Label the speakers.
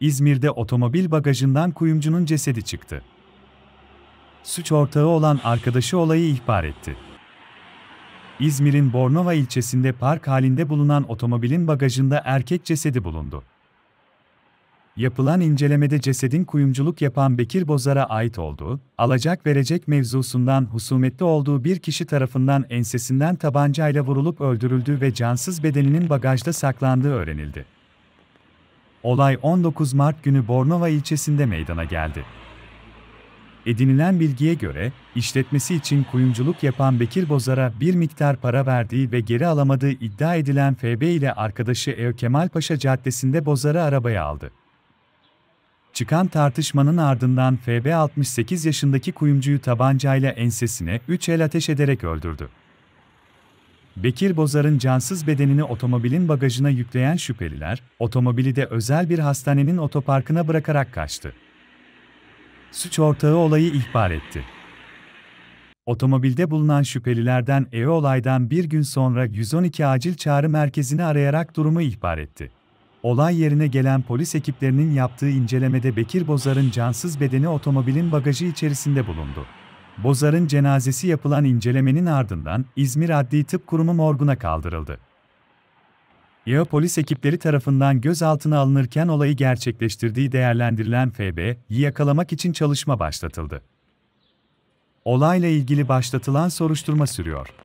Speaker 1: İzmir'de otomobil bagajından kuyumcunun cesedi çıktı. Suç ortağı olan arkadaşı olayı ihbar etti. İzmir'in Bornova ilçesinde park halinde bulunan otomobilin bagajında erkek cesedi bulundu. Yapılan incelemede cesedin kuyumculuk yapan Bekir Bozar'a ait olduğu, alacak verecek mevzusundan husumetli olduğu bir kişi tarafından ensesinden tabancayla vurulup öldürüldüğü ve cansız bedeninin bagajda saklandığı öğrenildi. Olay 19 Mart günü Bornova ilçesinde meydana geldi. Edinilen bilgiye göre, işletmesi için kuyumculuk yapan Bekir Bozar'a bir miktar para verdiği ve geri alamadığı iddia edilen FB ile arkadaşı Ev Paşa Caddesi'nde Bozar'ı arabaya aldı. Çıkan tartışmanın ardından FB 68 yaşındaki kuyumcuyu tabancayla ensesine 3 el ateş ederek öldürdü. Bekir Bozar'ın cansız bedenini otomobilin bagajına yükleyen şüpheliler, otomobili de özel bir hastanenin otoparkına bırakarak kaçtı. Suç ortağı olayı ihbar etti. Otomobilde bulunan şüphelilerden evi olaydan bir gün sonra 112 acil çağrı merkezini arayarak durumu ihbar etti. Olay yerine gelen polis ekiplerinin yaptığı incelemede Bekir Bozar'ın cansız bedeni otomobilin bagajı içerisinde bulundu. Bozar'ın cenazesi yapılan incelemenin ardından İzmir Adli Tıp Kurumu morguna kaldırıldı. İHA polis ekipleri tarafından gözaltına alınırken olayı gerçekleştirdiği değerlendirilen FB'yi yakalamak için çalışma başlatıldı. Olayla ilgili başlatılan soruşturma sürüyor.